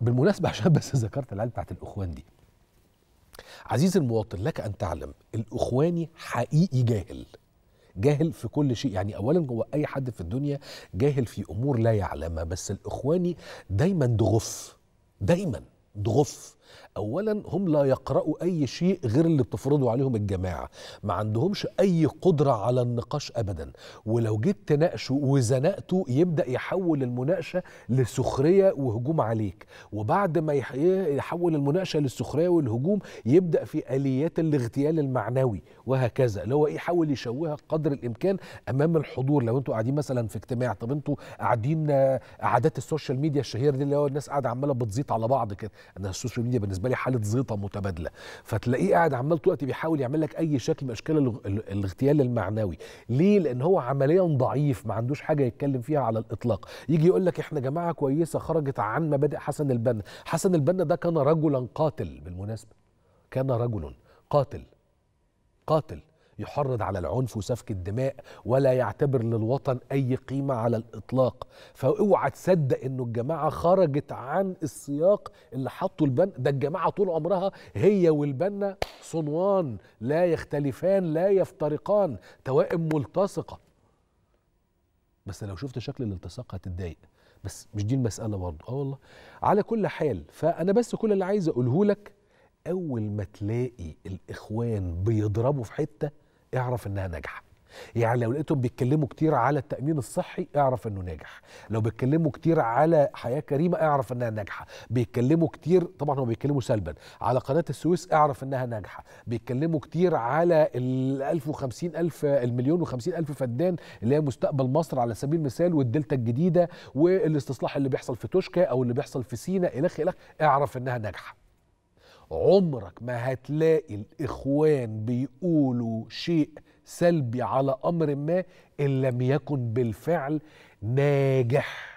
بالمناسبه عشان بس ذكرت العيال بتاعت الاخوان دي عزيزي المواطن لك ان تعلم الاخواني حقيقي جاهل جاهل في كل شيء يعني اولا هو اي حد في الدنيا جاهل في امور لا يعلمها بس الاخواني دايما ضغف دايما ضغف اولا هم لا يقرأوا اي شيء غير اللي بتفرضه عليهم الجماعة ما عندهمش اي قدرة على النقاش ابدا ولو جيت تناقشه وزنقته يبدأ يحول المناقشة لسخرية وهجوم عليك وبعد ما يحول المناقشة للسخرية والهجوم يبدأ في اليات الاغتيال المعنوي وهكذا اللي هو يحاول يشوهك قدر الامكان امام الحضور لو انتوا قاعدين مثلا في اجتماع طب انتوا قاعدين آه، عادات السوشيال ميديا الشهيرة دي اللي هو الناس قاعدة عمالة بتزيط على بعض كده انا السوشيال ميديا الميديا بالنسبه لي حاله زيطه متبادله فتلاقيه قاعد عمال طول بيحاول يعمل لك اي شكل من اشكال الاغتيال المعنوي ليه لان هو عمليا ضعيف ما عندوش حاجه يتكلم فيها على الاطلاق يجي يقول لك احنا جماعه كويسه خرجت عن مبادئ حسن البنا حسن البنا ده كان رجلا قاتل بالمناسبه كان رجل قاتل قاتل يحرض على العنف وسفك الدماء ولا يعتبر للوطن أي قيمة على الإطلاق فاوعى تصدق إنه الجماعة خرجت عن السياق اللي حطه البن ده الجماعة طول عمرها هي والبنا صنوان لا يختلفان لا يفترقان توائم ملتصقة بس لو شفت شكل الالتصاق هتتضايق بس مش دي المسألة برضه اه والله على كل حال فأنا بس كل اللي عايز أقوله لك أول ما تلاقي الإخوان بيضربوا في حتة اعرف انها ناجحه يعني لو لقيتهم بيتكلموا كتير على التأمين الصحي اعرف انه ناجح لو بيتكلموا كتير على حياة كريمة اعرف انها ناجحة بيتكلموا كتير طبعا هم بيتكلموا سلبا على قناة السويس اعرف انها ناجحة بيتكلموا كتير على ال 1050 ألف المليون و 50000 ألف فدان اللي هي مستقبل مصر على سبيل المثال والدلتا الجديدة والاستصلاح اللي بيحصل في توشكا او اللي بيحصل في سينا الخ الخ اعرف انها ناجحه عمرك ما هتلاقي الاخوان بيقولوا شيء سلبي على امر ما ان لم يكن بالفعل ناجح